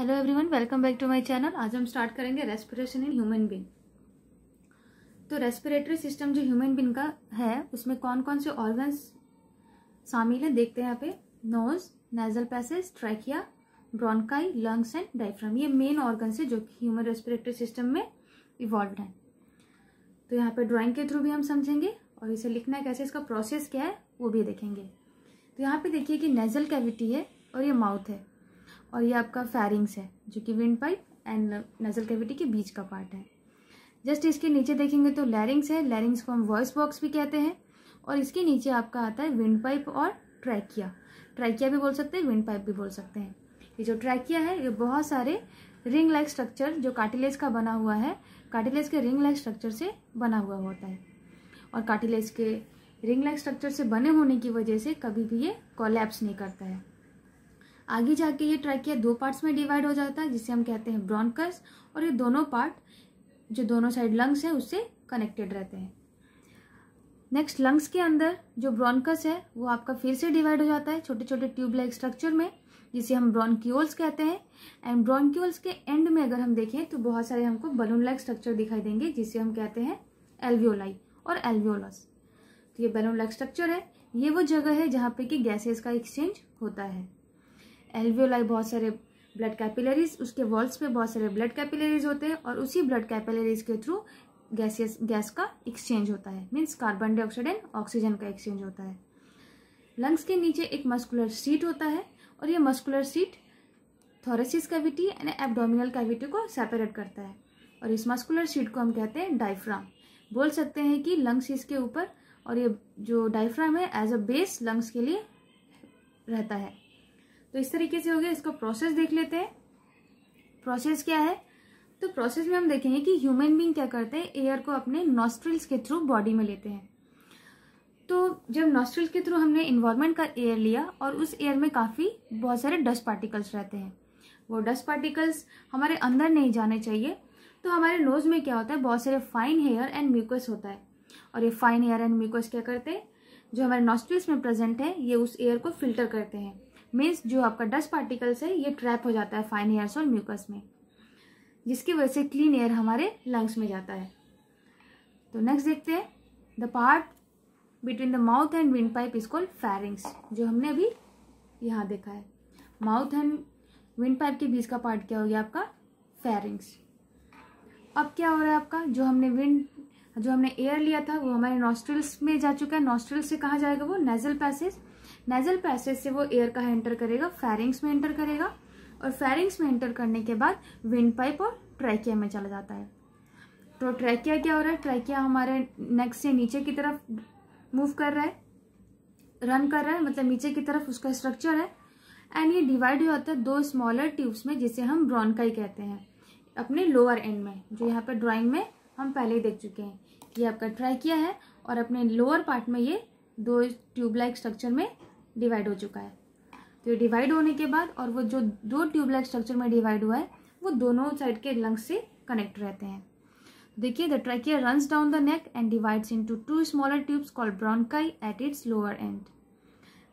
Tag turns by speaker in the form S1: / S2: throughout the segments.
S1: Hello everyone welcome back to my channel आज हम start करेंगे रेस्पिरेशन इन ह्यूमन बीन तो रेस्पिरेटरी सिस्टम जो ह्यूमन बीन का है उसमें कौन कौन से ऑर्गन्स शामिल हैं देखते हैं यहाँ पे nose nasal passage trachea bronchi lungs and diaphragm ये मेन ऑर्गन्स है जो कि ह्यूमन रेस्पिरेटरी सिस्टम में इवॉल्व हैं तो यहाँ पर ड्राॅइंग के थ्रू भी हम समझेंगे और इसे लिखना कैसे इसका प्रोसेस क्या है वो भी देखेंगे तो यहाँ पर देखिए कि नेजल कैविटी है और ये माउथ है और ये आपका फैरिंग्स है जो कि wind pipe and nasal cavity के बीच का पार्ट है जस्ट इसके नीचे देखेंगे तो लैरिंग्स है लैरिंग्स को हम वॉइस बॉक्स भी कहते हैं और इसके नीचे आपका आता है विंड पाइप और ट्रैकिया ट्रैकिया भी बोल सकते हैं विंड पाइप भी बोल सकते हैं ये जो ट्रैकिया है ये बहुत सारे रिंग लाइक स्ट्रक्चर जो कार्टिलेज का बना हुआ है कार्टिलेज के रिंग लाइक स्ट्रक्चर से बना हुआ होता है और कार्टिलेज के रिंग लाइक स्ट्रक्चर से बने होने की वजह से कभी भी ये कोलेप्स नहीं करता है आगे जाके ये ट्रैकिया दो पार्ट्स में डिवाइड हो जाता है जिसे हम कहते हैं ब्रॉन्कस और ये दोनों पार्ट जो दोनों साइड लंग्स है उससे कनेक्टेड रहते हैं नेक्स्ट लंग्स के अंदर जो ब्रॉन्कस है वो आपका फिर से डिवाइड हो जाता है छोटे छोटे ट्यूब स्ट्रक्चर में जिसे हम ब्रॉन्क्यूल्स कहते हैं एंड ब्रॉन्क्यूल्स के एंड में अगर हम देखें तो बहुत सारे हमको बलून लाइक स्ट्रक्चर दिखाई देंगे जिसे हम कहते हैं एल्वियोलाई और एल्वियोलस तो ये बलून लाइक स्ट्रक्चर है ये वो जगह है जहाँ पे कि गैसेस का एक्सचेंज होता है एल्वियोलाई बहुत सारे ब्लड कैपिलरीज उसके वॉल्स पे बहुत सारे ब्लड कैपिलरीज होते हैं और उसी ब्लड कैपिलरीज के थ्रू गैसियस गैस का एक्सचेंज होता है means carbon dioxide and oxygen का एक्सचेंज होता है लंग्स के नीचे एक मस्कुलर सीट होता है और ये muscular sheet thoracic cavity and abdominal cavity को सेपरेट करता है और इस मस्कुलर सीट को हम कहते हैं डाइफ्राम बोल सकते हैं कि लंग्स इसके ऊपर और ये जो डाइफ्राम है एज अ बेस लंग्स के लिए रहता है तो इस तरीके से हो गया इसका प्रोसेस देख लेते हैं प्रोसेस क्या है तो प्रोसेस में हम देखेंगे कि ह्यूमन बींग क्या करते हैं एयर को अपने नॉस्ट्रिल्स के थ्रू बॉडी में लेते हैं तो जब नॉस्ट्रल के थ्रू हमने इन्वायरमेंट का एयर लिया और उस एयर में काफ़ी बहुत सारे डस्ट पार्टिकल्स रहते हैं वो डस्ट पार्टिकल्स हमारे अंदर नहीं जाने चाहिए तो हमारे नोज़ में क्या होता है बहुत सारे फाइन हेयर एंड म्यूकस होता है और ये फाइन हेयर एंड म्यूकस क्या करते हैं जो हमारे नॉस्ट्रिल्स में प्रेजेंट है ये उस एयर को फिल्टर करते हैं मीन्स जो आपका डस्ट पार्टिकल्स है ये ट्रैप हो जाता है फाइन एयर्स और म्यूकस में जिसकी वजह से क्लीन एयर हमारे लंग्स में जाता है तो नेक्स्ट देखते हैं the part between the mouth and wind pipe is called pharynx जो हमने अभी यहाँ देखा है माउथ एंड विंड पाइप के बीच का पार्ट क्या हो गया आपका फेरिंग्स अब क्या हो रहा है आपका जो हमने विंड जो हमने एयर लिया था वो हमारे नॉस्ट्रल्स में जा चुका है नॉस्ट्रल से कहाँ जाएगा वो नेजल पैसेज नेजल पैसेज से वो एयर का एंटर करेगा फेरिंग्स में एंटर करेगा और फेरिंग्स में एंटर करने के बाद विंड पाइप और ट्रैकिया में चला जाता है तो ट्रैकिया क्या हो रहा है ट्रैकिया हमारे नेक से नीचे की तरफ मूव कर रहा है रन कर रहा है मतलब नीचे की तरफ उसका स्ट्रक्चर है एंड ये डिवाइड हो जाता है दो स्मॉलर ट्यूब्स में जिसे हम ब्रॉनकाई कहते हैं अपने लोअर एंड में जो यहाँ पर ड्राइंग में हम पहले ही देख चुके हैं ये आपका ट्राई किया है और अपने लोअर पार्ट में ये दो ट्यूबलाइक स्ट्रक्चर में डिवाइड हो चुका है तो ये डिवाइड होने के बाद और वो जो दो ट्यूबलाइट स्ट्रक्चर में डिवाइड हुआ है वो दोनों साइड के लंग्स से कनेक्ट रहते हैं देखिए the trachea runs down the neck and divides into two smaller tubes called bronchi at its lower end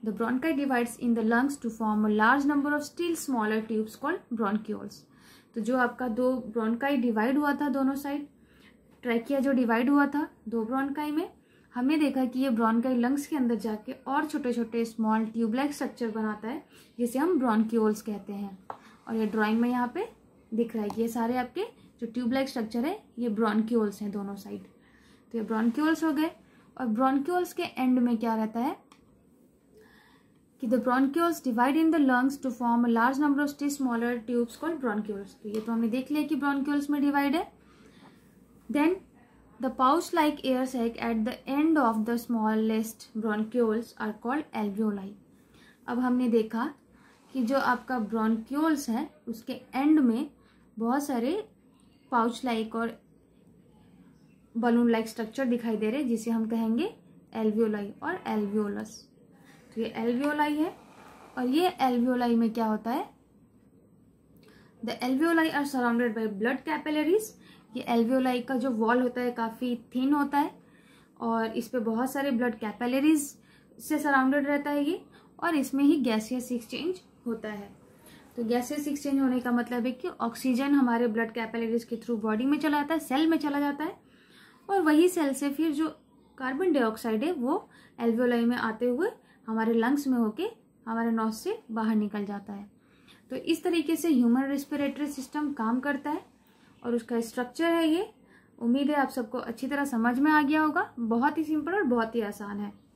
S1: the bronchi divides in the lungs to form a large number of still smaller tubes called bronchioles तो जो आपका दो ब्रॉन्काई divide हुआ था दोनों side trachea जो divide हुआ था दो ब्रॉन्काई में हमने देखा कि ये ब्रॉनकाई लंग्स के अंदर जाके और छोटे छोटे स्मॉल ट्यूबलाइक स्ट्रक्चर बनाता है जिसे हम ब्रॉन्क्यूल्स कहते हैं और ये ड्राइंग में यहाँ पे दिख रहा है कि ये सारे आपके जो ट्यूबलाइक स्ट्रक्चर है ये ब्रॉन्क्यूल्स हैं दोनों साइड तो ये ब्रॉन्क्यूल्स हो गए और ब्रॉनक्यूल्स के एंड में क्या रहता है कि the bronchioles divide in the lungs to form a large number of still smaller tubes called bronchioles तो ये तो हमने देख लिया कि ब्रॉनक्यूल्स में डिवाइड है then The pouch-like air sac at the end of the smallest bronchioles are called alveoli. अब हमने देखा कि जो आपका ब्रोनक्योल्स है उसके एंड में बहुत सारे पाउच लाइक और बलून लाइक स्ट्रक्चर दिखाई दे रहे हैं जिसे हम कहेंगे एल्वियोलाई और एल्वियोलस तो ये एल्वियोलाई है और ये एल्वियोलाई में क्या होता है the alveoli are surrounded by blood capillaries ये एल्वियोलाई का जो वॉल होता है काफ़ी थिन होता है और इस पर बहुत सारे ब्लड कैपेलरीज से सराउंडेड रहता है ये और इसमें ही गैसियस एक्सचेंज होता है तो गैसियस एक्सचेंज होने का मतलब है कि ऑक्सीजन हमारे ब्लड कैपेलरीज के थ्रू बॉडी में चला जाता है सेल में चला जाता है और वही सेल से फिर जो कार्बन डाइऑक्साइड है वो एल्वियोलाई में आते हुए हमारे लंग्स में होके हमारे नॉस से बाहर निकल जाता है तो इस तरीके से ह्यूमन रेस्पिरेटरी सिस्टम काम करता है और उसका स्ट्रक्चर है ये उम्मीद है आप सबको अच्छी तरह समझ में आ गया होगा बहुत ही सिंपल और बहुत ही आसान है